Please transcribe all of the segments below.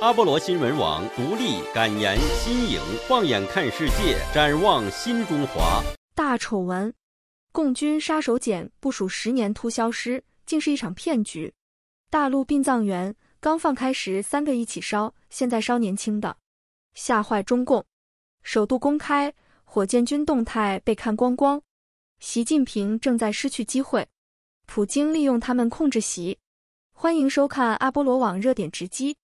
阿波罗新闻网独立、感言、新颖，放眼看世界，展望新中华。大丑闻，共军杀手锏部署十年突消失，竟是一场骗局。大陆殡葬员刚放开时三个一起烧，现在烧年轻的，吓坏中共。首度公开火箭军动态被看光光，习近平正在失去机会，普京利用他们控制习。欢迎收看阿波罗网热点直击。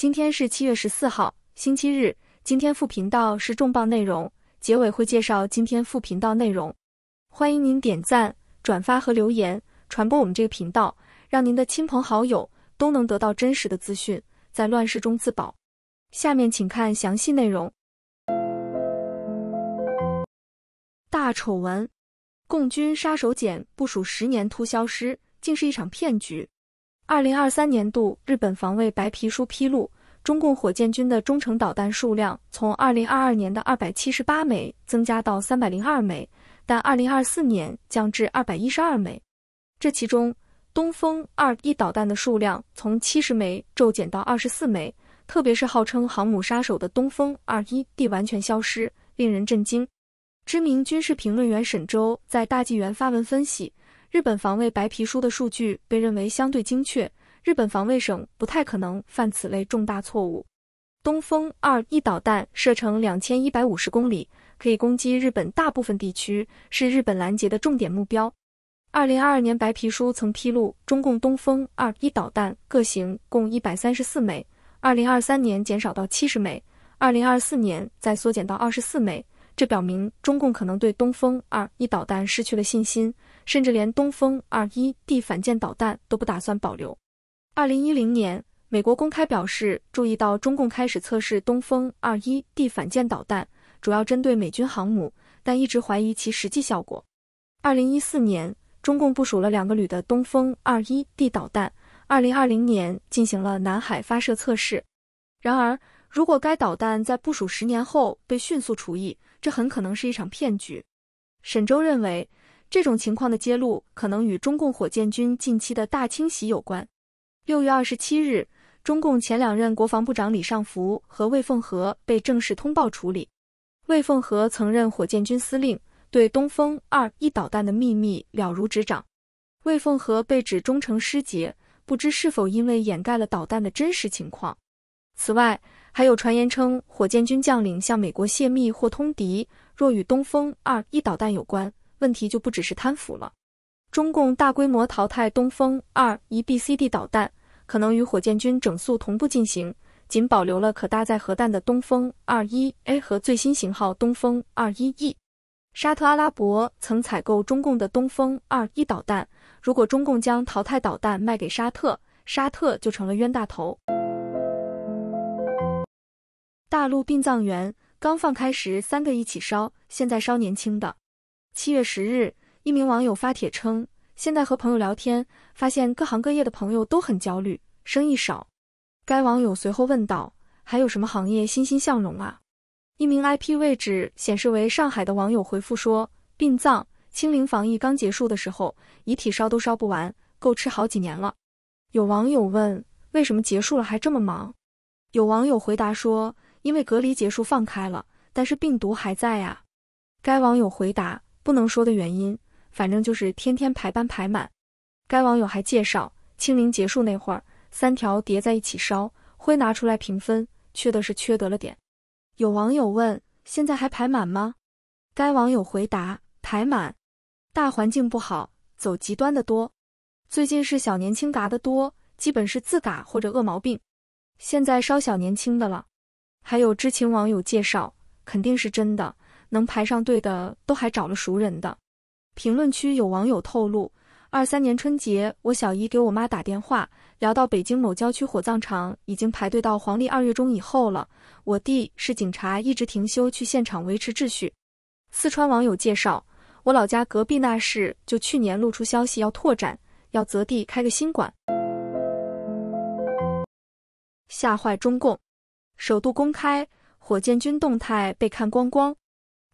今天是七月十四号，星期日。今天副频道是重磅内容，结尾会介绍今天副频道内容。欢迎您点赞、转发和留言，传播我们这个频道，让您的亲朋好友都能得到真实的资讯，在乱世中自保。下面请看详细内容。大丑闻，共军杀手锏部署十年突消失，竟是一场骗局。二零二三年度日本防卫白皮书披露，中共火箭军的中程导弹数量从二零二二年的二百七十八枚增加到三百零二枚，但二零二四年降至二百一十二枚。这其中，东风二一导弹的数量从七十枚骤减到二十四枚，特别是号称航母杀手的东风二一 D 完全消失，令人震惊。知名军事评论员沈周在大纪元发文分析。日本防卫白皮书的数据被认为相对精确，日本防卫省不太可能犯此类重大错误。东风二一导弹射程两千一百五十公里，可以攻击日本大部分地区，是日本拦截的重点目标。二零二二年白皮书曾披露，中共东风二一导弹各型共一百三十四枚，二零二三年减少到七十枚，二零二四年再缩减到二十四枚。这表明中共可能对东风二一导弹失去了信心，甚至连东风二一 D 反舰导弹都不打算保留。二零一零年，美国公开表示注意到中共开始测试东风二一 D 反舰导弹，主要针对美军航母，但一直怀疑其实际效果。二零一四年，中共部署了两个旅的东风二一 D 导弹，二零二零年进行了南海发射测试。然而，如果该导弹在部署十年后被迅速除役，这很可能是一场骗局，沈周认为，这种情况的揭露可能与中共火箭军近期的大清洗有关。六月二十七日，中共前两任国防部长李尚福和魏凤和被正式通报处理。魏凤和曾任火箭军司令，对东风二一导弹的秘密了如指掌。魏凤和被指忠诚失节，不知是否因为掩盖了导弹的真实情况。此外，还有传言称，火箭军将领向美国泄密或通敌，若与东风二一导弹有关，问题就不只是贪腐了。中共大规模淘汰东风二一 bcd 导弹，可能与火箭军整肃同步进行，仅保留了可搭载核弹的东风二一 a 和最新型号东风二一 e。沙特阿拉伯曾采购中共的东风二一导弹，如果中共将淘汰导弹卖给沙特，沙特就成了冤大头。大陆殡葬员刚放开时，三个一起烧，现在烧年轻的。七月十日，一名网友发帖称，现在和朋友聊天，发现各行各业的朋友都很焦虑，生意少。该网友随后问道：“还有什么行业欣欣向荣啊？”一名 IP 位置显示为上海的网友回复说：“殡葬、清零防疫刚结束的时候，遗体烧都烧不完，够吃好几年了。”有网友问：“为什么结束了还这么忙？”有网友回答说。因为隔离结束放开了，但是病毒还在呀。该网友回答：不能说的原因，反正就是天天排班排满。该网友还介绍，清零结束那会儿，三条叠在一起烧灰，拿出来平分，缺的是缺德了点。有网友问：现在还排满吗？该网友回答：排满。大环境不好，走极端的多。最近是小年轻嘎的多，基本是自嘎或者恶毛病。现在烧小年轻的了。还有知情网友介绍，肯定是真的，能排上队的都还找了熟人的。评论区有网友透露，二三年春节，我小姨给我妈打电话，聊到北京某郊区火葬场已经排队到黄历二月中以后了。我弟是警察，一直停休去现场维持秩序。四川网友介绍，我老家隔壁那市就去年露出消息要拓展，要择地开个新馆，吓坏中共。首度公开火箭军动态被看光光。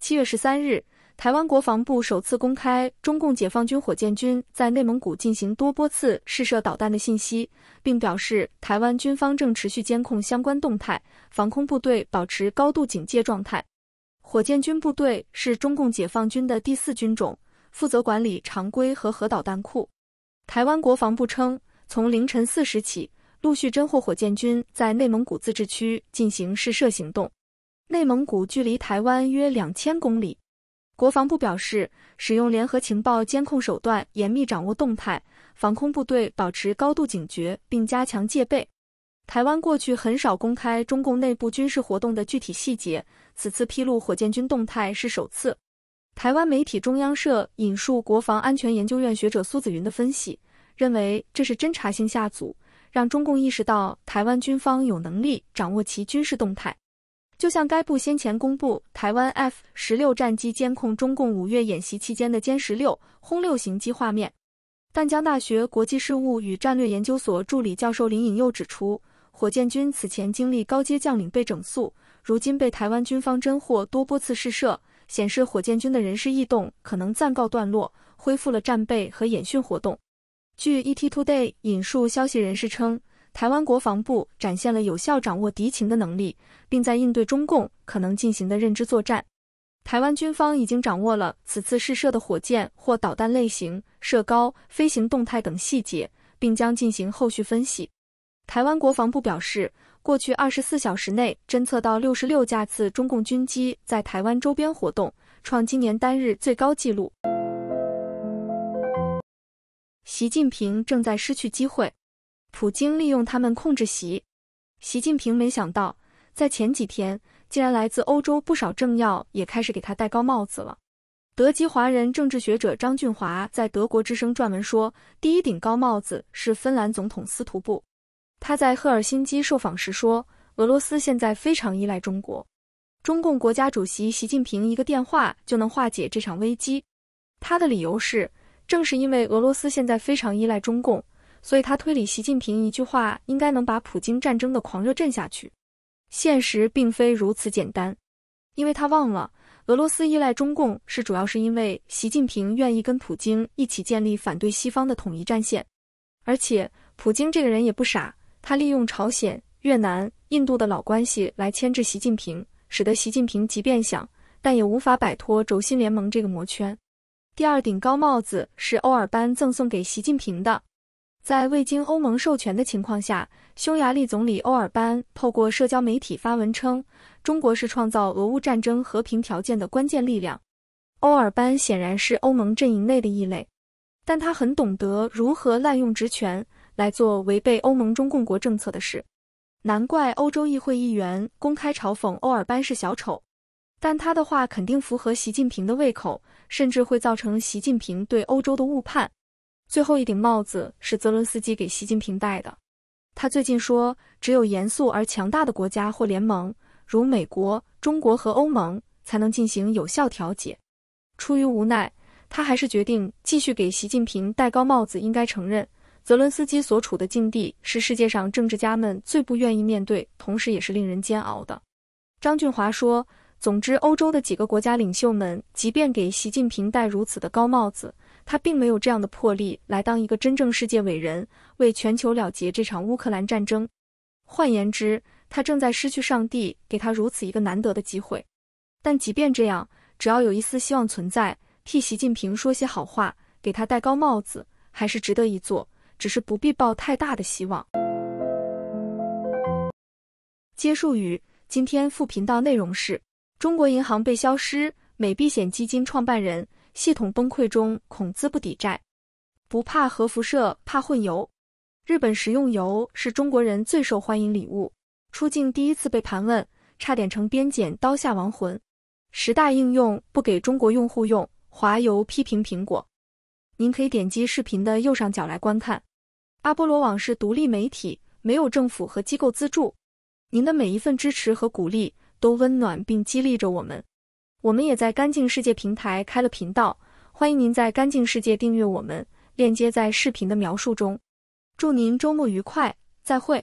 七月十三日，台湾国防部首次公开中共解放军火箭军在内蒙古进行多波次试射导弹的信息，并表示台湾军方正持续监控相关动态，防空部队保持高度警戒状态。火箭军部队是中共解放军的第四军种，负责管理常规和核导弹库。台湾国防部称，从凌晨四时起。陆续侦获火箭军在内蒙古自治区进行试射行动。内蒙古距离台湾约两千公里。国防部表示，使用联合情报监控手段，严密掌握动态，防空部队保持高度警觉并加强戒备。台湾过去很少公开中共内部军事活动的具体细节，此次披露火箭军动态是首次。台湾媒体中央社引述国防安全研究院学者苏子云的分析，认为这是侦察性下组。让中共意识到台湾军方有能力掌握其军事动态，就像该部先前公布台湾 F 十六战机监控中共五月演习期间的歼十六、轰六型机画面。淡江大学国际事务与战略研究所助理教授林颖又指出，火箭军此前经历高阶将领被整肃，如今被台湾军方侦获多波次试射，显示火箭军的人事异动可能暂告段落，恢复了战备和演训活动。据 ETtoday 引述消息人士称，台湾国防部展现了有效掌握敌情的能力，并在应对中共可能进行的认知作战。台湾军方已经掌握了此次试射的火箭或导弹类型、射高、飞行动态等细节，并将进行后续分析。台湾国防部表示，过去二十四小时内侦测到六十六架次中共军机在台湾周边活动，创今年单日最高纪录。习近平正在失去机会，普京利用他们控制习。习近平没想到，在前几天，竟然来自欧洲不少政要也开始给他戴高帽子了。德籍华人政治学者张俊华在《德国之声》撰文说：“第一顶高帽子是芬兰总统斯图布，他在赫尔辛基受访时说，俄罗斯现在非常依赖中国，中共国家主席习近平一个电话就能化解这场危机。”他的理由是。正是因为俄罗斯现在非常依赖中共，所以他推理习近平一句话应该能把普京战争的狂热镇下去。现实并非如此简单，因为他忘了俄罗斯依赖中共是主要是因为习近平愿意跟普京一起建立反对西方的统一战线，而且普京这个人也不傻，他利用朝鲜、越南、印度的老关系来牵制习近平，使得习近平即便想，但也无法摆脱轴心联盟这个魔圈。第二顶高帽子是欧尔班赠送给习近平的，在未经欧盟授权的情况下，匈牙利总理欧尔班透过社交媒体发文称，中国是创造俄乌战争和平条件的关键力量。欧尔班显然是欧盟阵营内的异类，但他很懂得如何滥用职权来做违背欧盟中共国政策的事，难怪欧洲议会议员公开嘲讽欧尔班是小丑。但他的话肯定符合习近平的胃口，甚至会造成习近平对欧洲的误判。最后一顶帽子是泽伦斯基给习近平戴的。他最近说，只有严肃而强大的国家或联盟，如美国、中国和欧盟，才能进行有效调解。出于无奈，他还是决定继续给习近平戴高帽子。应该承认，泽伦斯基所处的境地是世界上政治家们最不愿意面对，同时也是令人煎熬的。张俊华说。总之，欧洲的几个国家领袖们，即便给习近平戴如此的高帽子，他并没有这样的魄力来当一个真正世界伟人，为全球了结这场乌克兰战争。换言之，他正在失去上帝给他如此一个难得的机会。但即便这样，只要有一丝希望存在，替习近平说些好话，给他戴高帽子，还是值得一做，只是不必抱太大的希望。结束语，今天副频道内容是。中国银行被消失，美避险基金创办人系统崩溃中恐资不抵债，不怕核辐射，怕混油。日本食用油是中国人最受欢迎礼物。出境第一次被盘问，差点成边检刀下亡魂。十大应用不给中国用户用，华油批评苹果。您可以点击视频的右上角来观看。阿波罗网是独立媒体，没有政府和机构资助。您的每一份支持和鼓励。都温暖并激励着我们。我们也在干净世界平台开了频道，欢迎您在干净世界订阅我们，链接在视频的描述中。祝您周末愉快，再会。